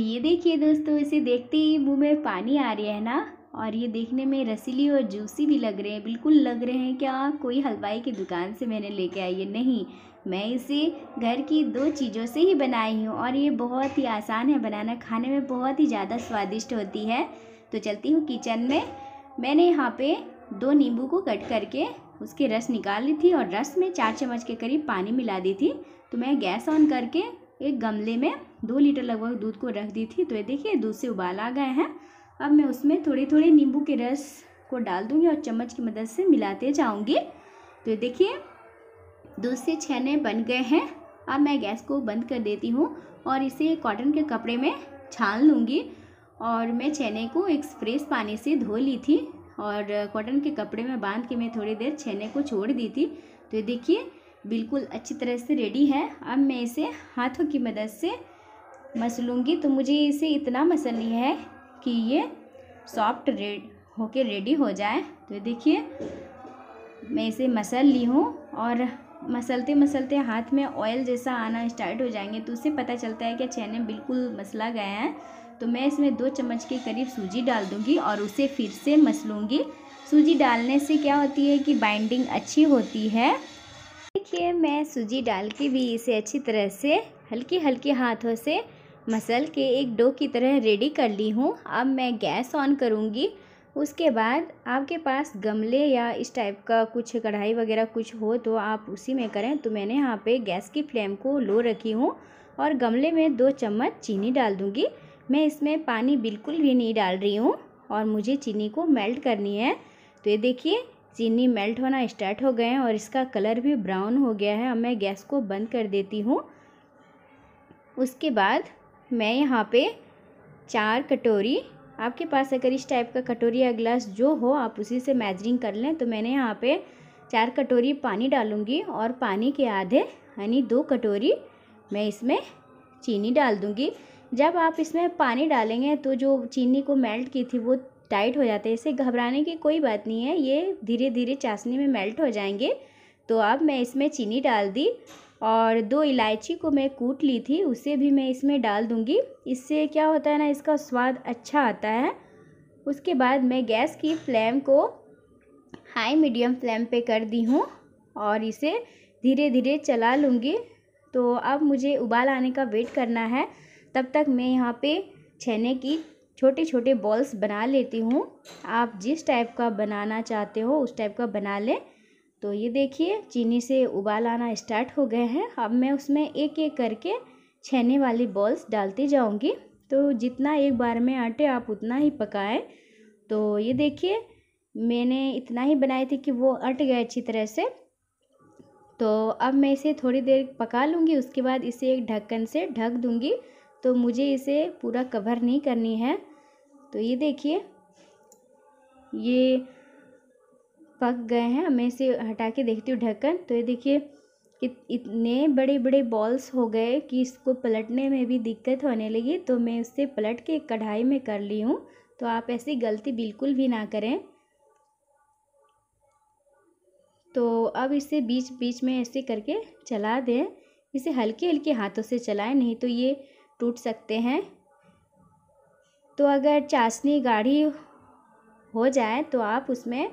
ये देखिए दोस्तों इसे देखते ही मुंह में पानी आ रही है ना और ये देखने में रसीली और जूसी भी लग रहे हैं बिल्कुल लग रहे हैं क्या हाँ, कोई हलवाई की दुकान से मैंने लेके आई है नहीं मैं इसे घर की दो चीज़ों से ही बनाई हूँ और ये बहुत ही आसान है बनाना खाने में बहुत ही ज़्यादा स्वादिष्ट होती है तो चलती हूँ किचन में मैंने यहाँ पर दो नींबू को कट करके उसके रस निकाल ली थी और रस में चार चम्मच के करीब पानी मिला दी थी तो मैं गैस ऑन करके एक गमले में दो लीटर लगभग दूध को रख दी थी तो ये देखिए दूध से उबाल आ गए हैं अब मैं उसमें थोड़े थोड़े नींबू के रस को डाल दूँगी और चम्मच की मदद से मिलाते जाऊँगी तो ये देखिए दूध से छने बन गए हैं अब मैं गैस को बंद कर देती हूँ और इसे कॉटन के कपड़े में छान लूँगी और मैं छेने को एक फ्रेश पानी से धो ली थी और कॉटन के कपड़े में बांध के मैं थोड़ी देर छेने को छोड़ दी थी तो देखिए बिल्कुल अच्छी तरह से रेडी है अब मैं इसे हाथों की मदद से मसलूँगी तो मुझे इसे इतना मसलनी है कि ये सॉफ्ट रेड होके रेडी हो जाए तो देखिए मैं इसे मसल ली हूँ और मसलते मसलते हाथ में ऑयल जैसा आना स्टार्ट हो जाएंगे तो उससे पता चलता है कि छेने बिल्कुल मसला गया है तो मैं इसमें दो चम्मच के करीब सूजी डाल दूँगी और उसे फिर से मसलूँगी सूजी डालने से क्या होती है कि बाइंडिंग अच्छी होती है देखिए मैं सूजी डाल के भी इसे अच्छी तरह से हल्के हल्के हाथों से मसल के एक डो की तरह रेडी कर ली हूँ अब मैं गैस ऑन करूँगी उसके बाद आपके पास गमले या इस टाइप का कुछ कढ़ाई वगैरह कुछ हो तो आप उसी में करें तो मैंने यहाँ पे गैस की फ्लेम को लो रखी हूँ और गमले में दो चम्मच चीनी डाल दूँगी मैं इसमें पानी बिल्कुल भी नहीं डाल रही हूँ और मुझे चीनी को मेल्ट करनी है तो ये देखिए चीनी मेल्ट होना स्टार्ट हो गए हैं और इसका कलर भी ब्राउन हो गया है अब मैं गैस को बंद कर देती हूँ उसके बाद मैं यहाँ पे चार कटोरी आपके पास अगर इस टाइप का कटोरी या ग्लास जो हो आप उसी से मेजरिंग कर लें तो मैंने यहाँ पे चार कटोरी पानी डालूँगी और पानी के आधे यानी दो कटोरी मैं इसमें चीनी डाल दूँगी जब आप इसमें पानी डालेंगे तो जो चीनी को मेल्ट की थी वो टाइट हो जाते हैं इसे घबराने की कोई बात नहीं है ये धीरे धीरे चाशनी में मेल्ट हो जाएंगे तो अब मैं इसमें चीनी डाल दी और दो इलायची को मैं कूट ली थी उसे भी मैं इसमें डाल दूँगी इससे क्या होता है ना इसका स्वाद अच्छा आता है उसके बाद मैं गैस की फ्लेम को हाई मीडियम फ्लेम पे कर दी हूँ और इसे धीरे धीरे चला लूँगी तो अब मुझे उबाल आने का वेट करना है तब तक मैं यहाँ पे छेने की छोटे छोटे बॉल्स बना लेती हूँ आप जिस टाइप का बनाना चाहते हो उस टाइप का बना लें तो ये देखिए चीनी से उबाल आना स्टार्ट हो गए हैं अब मैं उसमें एक एक करके छेने वाली बॉल्स डालती जाऊँगी तो जितना एक बार में आटे आप उतना ही पकाएं तो ये देखिए मैंने इतना ही बनाए थे कि वो अट गए अच्छी तरह से तो अब मैं इसे थोड़ी देर पका लूँगी उसके बाद इसे एक ढक्कन से ढक दूँगी तो मुझे इसे पूरा कवर नहीं करनी है तो ये देखिए ये पक गए हैं मैं इसे हटा के देखती हूँ ढक्कन तो ये देखिए इतने बड़े बड़े बॉल्स हो गए कि इसको पलटने में भी दिक्कत होने लगी तो मैं उससे पलट के कढ़ाई में कर ली हूँ तो आप ऐसी गलती बिल्कुल भी ना करें तो अब इसे बीच बीच में ऐसे करके चला दें इसे हल्के हल्के हाथों से चलाएं नहीं तो ये टूट सकते हैं तो अगर चाशनी गाढ़ी हो जाए तो आप उसमें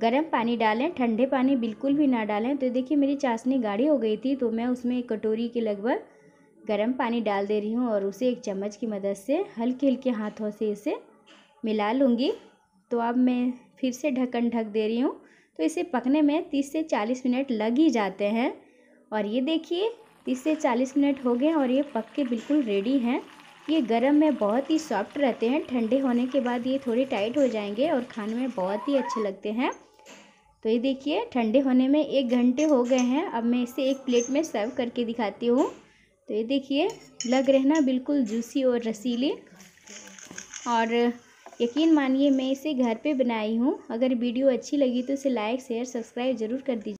गर्म पानी डालें ठंडे पानी बिल्कुल भी ना डालें तो देखिए मेरी चाशनी गाढ़ी हो गई थी तो मैं उसमें एक कटोरी के लगभग गर्म पानी डाल दे रही हूँ और उसे एक चम्मच की मदद से हल्के हल्के हाथों से इसे मिला लूँगी तो अब मैं फिर से ढक्कन ढक दे रही हूँ तो इसे पकने में तीस से चालीस मिनट लग ही जाते हैं और ये देखिए तीस से चालीस मिनट हो गए और ये पक के बिल्कुल रेडी हैं ये गर्म में बहुत ही सॉफ्ट रहते हैं ठंडे होने के बाद ये थोड़े टाइट हो जाएंगे और खाने में बहुत ही अच्छे लगते हैं तो ये देखिए ठंडे होने में एक घंटे हो गए हैं अब मैं इसे एक प्लेट में सर्व करके दिखाती हूँ तो ये देखिए लग रहे ना बिल्कुल जूसी और रसीली और यकीन मानिए मैं इसे घर पे बनाई हूँ अगर वीडियो अच्छी लगी तो इसे लाइक शेयर सब्सक्राइब ज़रूर कर दीजिए